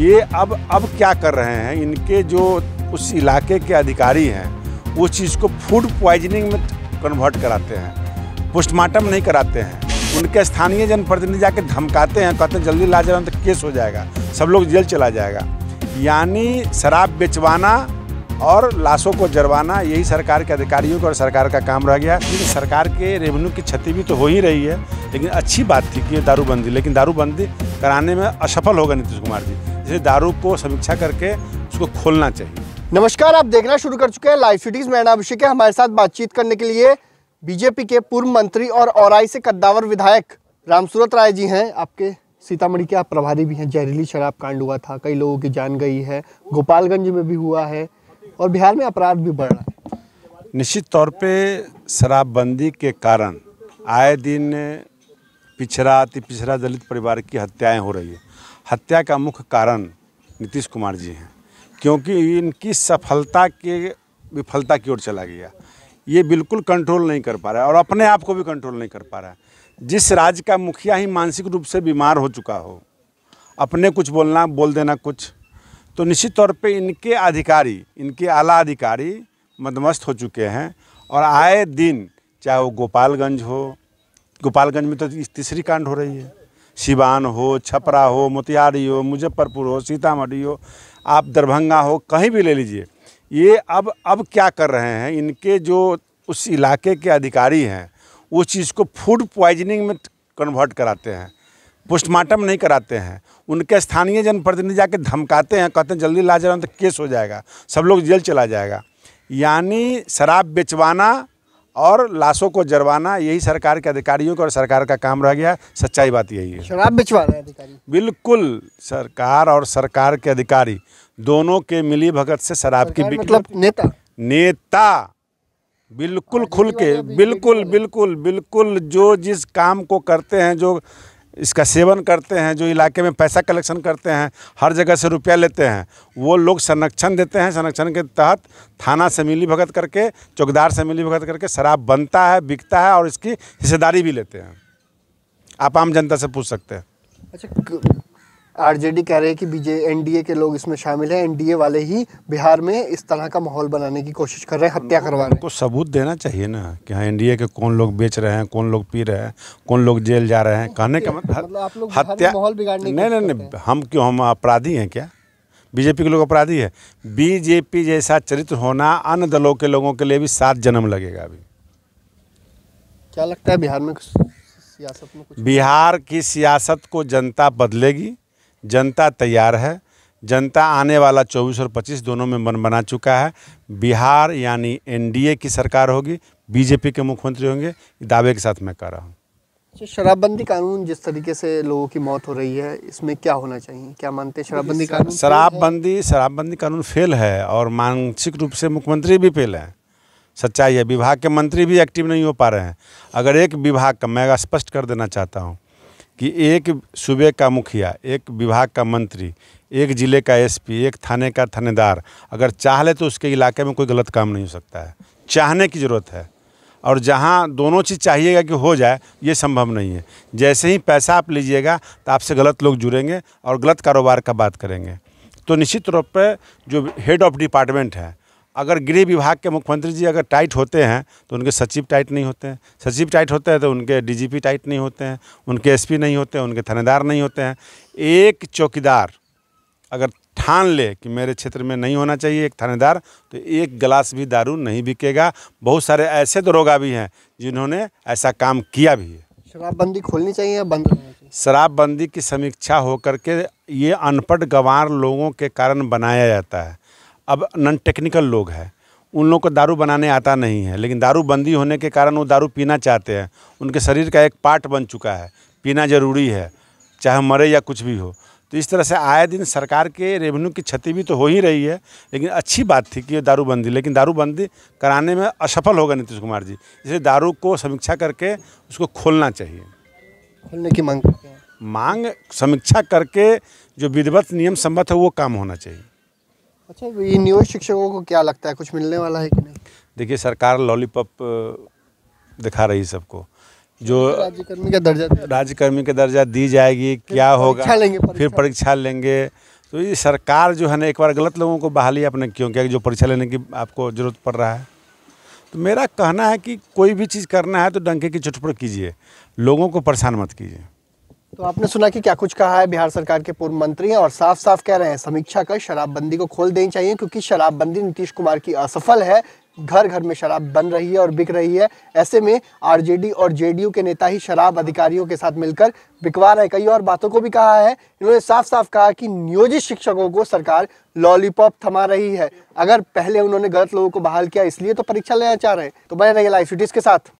ये अब अब क्या कर रहे हैं इनके जो उस इलाके के अधिकारी हैं वो चीज़ को फूड प्वाइजनिंग में कन्वर्ट कराते हैं पोस्टमार्टम नहीं कराते हैं उनके स्थानीय जनप्रतिनिधि जाके धमकाते हैं कहते हैं जल्दी ला जाना तो केस हो जाएगा सब लोग जेल चला जाएगा यानी शराब बेचवाना और लाशों को जरवाना यही सरकार के अधिकारियों का और सरकार का काम रह गया क्योंकि सरकार के रेवेन्यू की क्षति भी तो हो ही रही है लेकिन अच्छी बात थी कि दारूबंदी लेकिन दारूबंदी कराने में असफल होगा नीतीश कुमार जी जैसे दारू को समीक्षा करके उसको खोलना चाहिए नमस्कार आप देखना शुरू कर चुके हैं लाइव सिटीज में अभिषेक है हमारे साथ बातचीत करने के लिए बीजेपी के पूर्व मंत्री और औराई से कद्दावर विधायक रामसूरत राय जी हैं आपके सीतामढ़ी के आप प्रभारी भी हैं जहरीली शराब कांड हुआ था कई लोगों की जान गई है गोपालगंज में भी हुआ है और बिहार में अपराध भी बढ़ रहा है निश्चित तौर पे शराबबंदी के कारण आए दिन पिछड़ा अति पिछड़ा दलित परिवार की हत्याएं हो रही है हत्या का मुख्य कारण नीतीश कुमार जी हैं क्योंकि इनकी सफलता के विफलता की ओर चला गया ये बिल्कुल कंट्रोल नहीं कर पा रहा है और अपने आप को भी कंट्रोल नहीं कर पा रहा है जिस राज्य का मुखिया ही मानसिक रूप से बीमार हो चुका हो अपने कुछ बोलना बोल देना कुछ तो निश्चित तौर पे इनके अधिकारी इनके आला अधिकारी मदमस्त हो चुके हैं और आए दिन चाहे वो गोपालगंज हो गोपालगंज में तो तीसरी कांड हो रही है सिवान हो छपरा हो मोतिहारी हो मुजफ्फरपुर हो सीतामढ़ी हो आप दरभंगा हो कहीं भी ले लीजिए ये अब अब क्या कर रहे हैं इनके जो उस इलाके के अधिकारी हैं उस चीज़ को फूड प्वाइजनिंग में कन्वर्ट कराते हैं पोस्टमार्टम नहीं कराते हैं उनके स्थानीय जनप्रतिनिधि जाके धमकाते हैं कहते हैं जल्दी ला जा तो केस हो जाएगा सब लोग जेल चला जाएगा यानी शराब बेचवाना और लाशों को जरवाना यही सरकार के अधिकारियों का और सरकार का काम रह गया सच्चाई बात यही है शराब बिचवा रहे अधिकारी बिल्कुल सरकार और सरकार के अधिकारी दोनों के मिली भगत से शराब की बिक्री मतलब नेता नेता बिल्कुल हाँ, खुल के बिल्कुल बिल्कुल बिल्कुल जो जिस काम को करते हैं जो इसका सेवन करते हैं जो इलाके में पैसा कलेक्शन करते हैं हर जगह से रुपया लेते हैं वो लोग संरक्षण देते हैं संरक्षण के तहत थाना से मिली भगत करके चौकीदार से मिली भगत करके शराब बनता है बिकता है और इसकी हिस्सेदारी भी लेते हैं आप आम जनता से पूछ सकते हैं अच्छा आरजेडी कह रहे हैं कि बीजे एनडीए के लोग इसमें शामिल हैं एनडीए वाले ही बिहार में इस तरह का माहौल बनाने की कोशिश कर रहे हैं हत्या करवा रहे हैं सबूत देना चाहिए ना कि हाँ एनडीए के कौन लोग बेच रहे हैं कौन लोग पी रहे हैं कौन लोग जेल जा रहे हैं कहने का मतलब, मतलब हत्या माहौल बिगाड़ने नहीं नहीं नहीं हम क्यों हम अपराधी हैं क्या बीजेपी के लोग अपराधी है बीजेपी जैसा चरित्र होना अन्य दलों के लोगों के लिए भी सात जन्म लगेगा अभी क्या लगता है बिहार में सियासत में कुछ बिहार की सियासत को जनता बदलेगी जनता तैयार है जनता आने वाला 24 और 25 दोनों में मन बना चुका है बिहार यानी एनडीए की सरकार होगी बीजेपी के मुख्यमंत्री होंगे दावे के साथ मैं कह रहा हूँ अच्छा, शराबबंदी कानून जिस तरीके से लोगों की मौत हो रही है इसमें क्या होना चाहिए क्या मानते हैं शराबबंदी कानून शराबबंदी शराबबंदी कानून फेल है और मानसिक रूप से मुख्यमंत्री भी फेल है सच्चाई है विभाग के मंत्री भी एक्टिव नहीं हो पा रहे हैं अगर एक विभाग का मैं स्पष्ट कर देना चाहता हूँ कि एक सूबे का मुखिया एक विभाग का मंत्री एक ज़िले का एसपी एक थाने का थानेदार अगर चाह ले तो उसके इलाके में कोई गलत काम नहीं हो सकता है चाहने की ज़रूरत है और जहाँ दोनों चीज़ चाहिएगा कि हो जाए ये संभव नहीं है जैसे ही पैसा आप लीजिएगा तो आपसे गलत लोग जुड़ेंगे और गलत कारोबार का बात करेंगे तो निश्चित तौर पर जो हेड ऑफ डिपार्टमेंट है अगर गृह विभाग के मुख्यमंत्री जी अगर टाइट होते हैं तो उनके सचिव टाइट नहीं होते हैं सचिव टाइट होते हैं तो उनके डीजीपी टाइट नहीं होते हैं उनके एसपी नहीं होते हैं उनके थानेदार नहीं होते हैं एक चौकीदार अगर ठान ले कि मेरे क्षेत्र में नहीं होना चाहिए एक थानेदार तो एक गिलास भी दारू नहीं बिकेगा बहुत सारे ऐसे दरोगा तो भी हैं जिन्होंने ऐसा काम किया भी है शराबबंदी खोलनी चाहिए या बंद शराबबंदी की समीक्षा होकर के ये अनपढ़ गंवार लोगों के कारण बनाया जाता है अब नॉन टेक्निकल लोग हैं उन लोगों को दारू बनाने आता नहीं है लेकिन दारू बंदी होने के कारण वो दारू पीना चाहते हैं उनके शरीर का एक पार्ट बन चुका है पीना ज़रूरी है चाहे मरे या कुछ भी हो तो इस तरह से आए दिन सरकार के रेवेन्यू की क्षति भी तो हो ही रही है लेकिन अच्छी बात थी कि ये दारूबंदी लेकिन दारूबंदी कराने में असफल होगा नीतीश कुमार जी इसलिए दारू को समीक्षा करके उसको खोलना चाहिए खोलने की मांग मांग समीक्षा करके जो विधिवत नियम सम्मत है वो काम होना चाहिए अच्छा ये न्यू शिक्षकों को क्या लगता है कुछ मिलने वाला है कि नहीं देखिए सरकार लॉलीपॉप दिखा रही है सबको जो राज्यकर्मी का दर्जा राज्यकर्मी का दर्जा दी जाएगी क्या होगा लेंगे फिर परीक्षा लेंगे तो ये सरकार जो है ना एक बार गलत लोगों को बहाली अपने क्यों क्या जो परीक्षा लेने की आपको ज़रूरत पड़ रहा है तो मेरा कहना है कि कोई भी चीज़ करना है तो डंके की चुटपुट कीजिए लोगों को परेशान मत कीजिए तो आपने सुना कि क्या कुछ कहा है बिहार सरकार के पूर्व मंत्री और साफ साफ कह रहे हैं समीक्षा कर शराबबंदी को खोल देनी चाहिए क्योंकि शराबबंदी नीतीश कुमार की असफल है घर घर में शराब बन रही है और बिक रही है ऐसे में आरजेडी और जेडीयू के नेता ही शराब अधिकारियों के साथ मिलकर बिकवा रहे कई और बातों को भी कहा है इन्होंने साफ साफ कहा कि नियोजित शिक्षकों को सरकार लॉलीपॉप थमा रही है अगर पहले उन्होंने गलत लोगों को बहाल किया इसलिए तो परीक्षा लेना चाह रहे हैं तो बने रहिए लाइव सिटीज के साथ